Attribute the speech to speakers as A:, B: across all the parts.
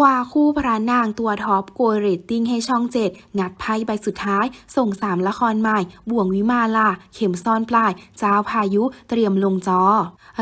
A: คว้าคู่พระนางตัวท็อปโกเรตติ้งให้ช่องเจ็ดงัดไพ่ใบสุดท้าย ส่งสามละครใหม่ บ่วงวิมาลา เข็มซ่อนปลาย เจ้าพายุเตรียมลงจอ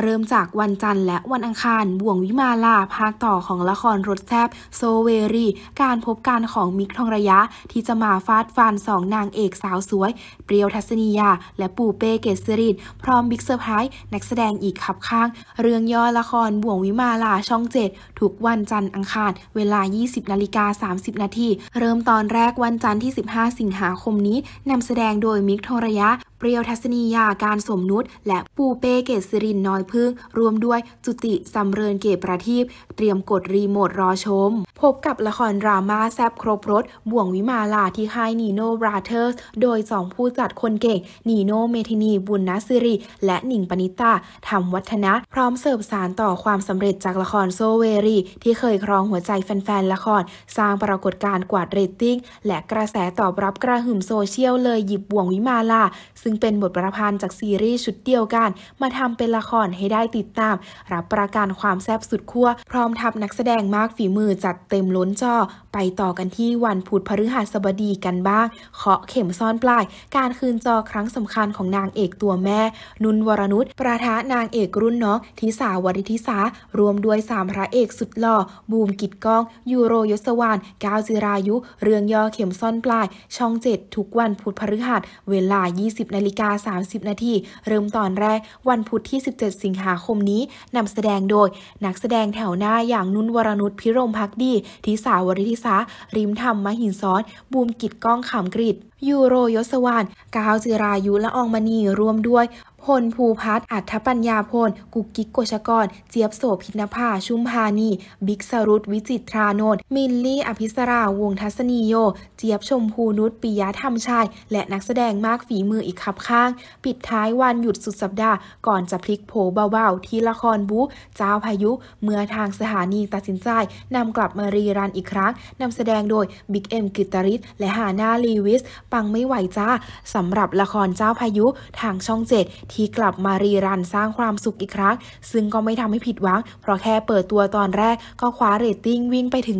A: เริ่มจากวันจันทร์และวันอังคาร บ่วงวิมาลาภาคต่อของละครรถแซบโซเวรี การพบกันของมิกทองระยะ ที่จะมาฟาดฟันสองนางเอกสาวสวย เปรียวทัศนียาและปู่เป้เกษรินพร้อมบิ๊กเซอร์ไพรส์นักแสดงอีกขับข้าง เรื่องย่อละครบ่วงวิมาลาช่องเจ็ดทุกวันจันทร์อังคารเวลา 20นาฬิกา 30 นาที เริ่มตอนแรกวันจันทร์ที่ 15 สิงหาคมนี้ นำแสดงโดยมิกทรยะ เปรียว ทัศนียาการสมนุษและ ปูเป้ เกศรินน้อยพึ่ง รวมด้วยจุติ สำเริญเกตประทีปเตรียมกดรีโมทรอชมพบกับละครดราม่าแซบครบรถบ่วงวิมาลาที่ค่ายนีโนบราเธอร์สโดยสองผู้จัดคนเก่งนีโนเมทินีบุญนสิริและหนิงปณิตาทำวัฒนะพร้อมเสิร์ฟสารต่อความสำเร็จจากละครโซเวรีที่เคยครองหัวใจแฟนๆละคร สร้างปรากฏการณ์กวาดเรตติ้งและกระแสตอบรับกระหึ่มโซเชียลเลยหยิบบ่วงวิมาลา ซึ่งเป็นบทประพันธ์จากซีรีส์ชุดเดียวกัน มาทำเป็นละครให้ได้ติดตาม รับประกันความแซบสุดขั้ว พร้อมทับนักแสดงมากฝีมือจัดเเต็มล้นจอ ไปต่อกันที่วันพุธพฤหัสบดีกันบ้างเคาะเข็มซ่อนปลาย การคืนจอครั้งสำคัญของนางเอกตัวแม่ นุนวรนุช ประทานางเอกรุ่นน้องทิสาวริทิสา รวมด้วยสามพระเอกสุดหล่อบูมกิดก้อง ยูโรยศวานก้าวจิรายุ เรื่องย่อเข็มซ่อนปลาย ช่องเจ็ดทุกวันพุธพฤหัสเวลา 20นาฬิกา30นาทีเริ่มตอนแรกวันพุธที่ 17 สิงหาคมนี้นำแสดงโดยนักแสดงแถวหน้าอย่างนุนวรนุชพิรมพักดีทิสาวริทิสา ริมธรรมมหินซ้อน บูมกิจก้องขำกริดยูโรยศวรรณกาวจิรายุละอองมณี รวมด้วยพลภูพัฒน์อัธปัญญาพล กุกกิกโกชกร เจี๊ยบโสพินภา ชุมพานี บิ๊กสรุตวิจิตรานนท์มินลี่อภิสรา วงทัศนีโย เจี๊ยบชมพูนุชปิยะธรรมชัยและนักแสดงมากฝีมืออีกขับข้าง ปิดท้ายวันหยุดสุดสัปดาห์ ก่อนจะพลิกโผเบาๆ ที่ละครบู๊เจ้าพายุ เมื่อทางสถานีตัดสินใจนำกลับมารีรันอีกครั้งนำแสดงโดยบิ๊กเอ็มกิตริศและฮานาลีวิส ปังไม่ไหวจ้าสำหรับละครเจ้าพายุทางช่องเจ็ดที่กลับมารีรันสร้างความสุขอีกครั้ง ซึ่งก็ไม่ทำให้ผิดหวัง เพราะแค่เปิดตัวตอนแรกก็คว้าเรตติ้งวิ่งไปถึง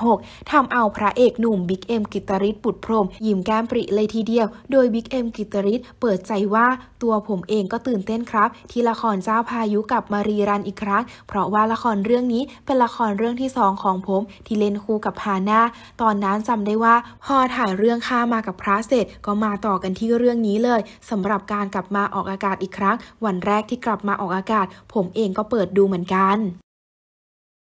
A: 4.6 ทำเอาพระเอกหนุ่มบิ๊กเอ็มกิตริศปุดพรมยิ้มแก้มปริเลยทีเดียว โดยบิ๊กเอ็มกิตริศเปิดใจว่าตัวผมเองก็ตื่นเต้นครับ ที่ละครเจ้าพายุกลับมารีรันอีกครั้ง เพราะว่าละครเรื่องนี้เป็นละครเรื่องที่2ของผม ที่เล่นคู่กับฮาน่าตอนนั้นจำได้ว่าพอถ่ายเรื่องข้ามากับพระเสร็จก็มาต่อกันที่เรื่องนี้เลย สำหรับการกลับมาออกอากาศอีกครั้งวันแรกที่กลับมาออกอากาศ ผมเองก็เปิดดูเหมือนกัน